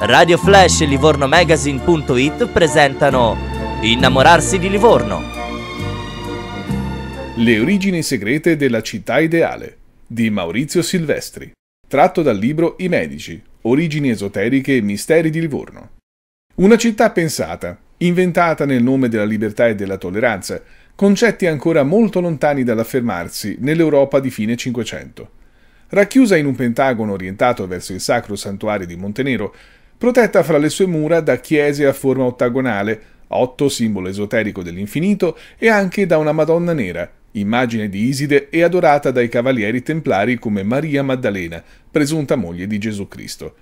Radio Flash e Livorno Magazine.it presentano Innamorarsi di Livorno. Le origini segrete della città ideale di Maurizio Silvestri, tratto dal libro I Medici, origini esoteriche e misteri di Livorno. Una città pensata, inventata nel nome della libertà e della tolleranza, concetti ancora molto lontani dall'affermarsi nell'Europa di fine Cinquecento racchiusa in un pentagono orientato verso il sacro santuario di Montenero, protetta fra le sue mura da chiese a forma ottagonale, otto simbolo esoterico dell'infinito, e anche da una Madonna nera, immagine di Iside e adorata dai cavalieri templari come Maria Maddalena, presunta moglie di Gesù Cristo.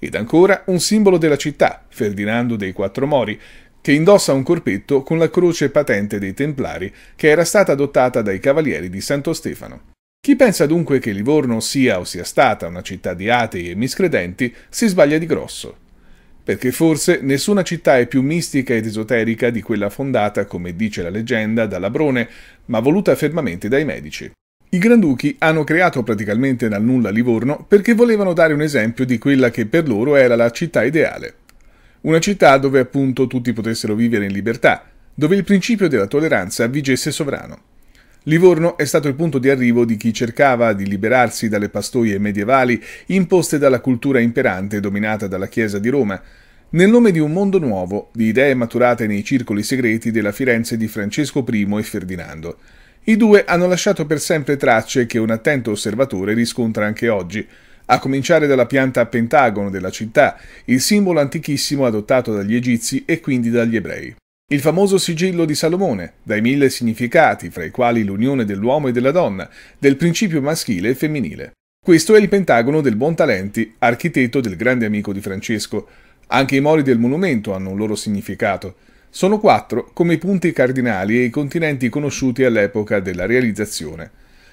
Ed ancora un simbolo della città, Ferdinando dei Quattro Mori, che indossa un corpetto con la croce patente dei Templari che era stata adottata dai cavalieri di Santo Stefano. Chi pensa dunque che Livorno sia o sia stata una città di atei e miscredenti si sbaglia di grosso. Perché forse nessuna città è più mistica ed esoterica di quella fondata, come dice la leggenda, da Labrone, ma voluta fermamente dai medici. I Granduchi hanno creato praticamente dal nulla Livorno perché volevano dare un esempio di quella che per loro era la città ideale. Una città dove appunto tutti potessero vivere in libertà, dove il principio della tolleranza vigesse sovrano. Livorno è stato il punto di arrivo di chi cercava di liberarsi dalle pastoie medievali imposte dalla cultura imperante dominata dalla Chiesa di Roma, nel nome di un mondo nuovo, di idee maturate nei circoli segreti della Firenze di Francesco I e Ferdinando. I due hanno lasciato per sempre tracce che un attento osservatore riscontra anche oggi, a cominciare dalla pianta a pentagono della città, il simbolo antichissimo adottato dagli egizi e quindi dagli ebrei. Il famoso sigillo di Salomone, dai mille significati, fra i quali l'unione dell'uomo e della donna, del principio maschile e femminile. Questo è il pentagono del Buontalenti, architetto del grande amico di Francesco. Anche i mori del monumento hanno un loro significato. Sono quattro come i punti cardinali e i continenti conosciuti all'epoca della realizzazione.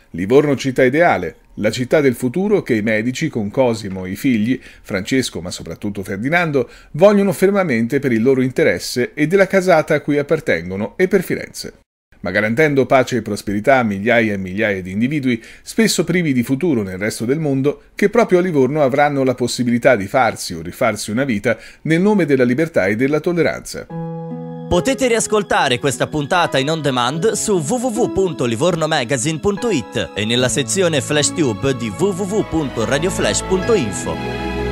Livorno città ideale, la città del futuro che i medici, con Cosimo e i figli, Francesco ma soprattutto Ferdinando, vogliono fermamente per il loro interesse e della casata a cui appartengono e per Firenze. Ma garantendo pace e prosperità a migliaia e migliaia di individui, spesso privi di futuro nel resto del mondo, che proprio a Livorno avranno la possibilità di farsi o rifarsi una vita nel nome della libertà e della tolleranza. Potete riascoltare questa puntata in on demand su www.livornomagazine.it e nella sezione FlashTube di www.radioflash.info.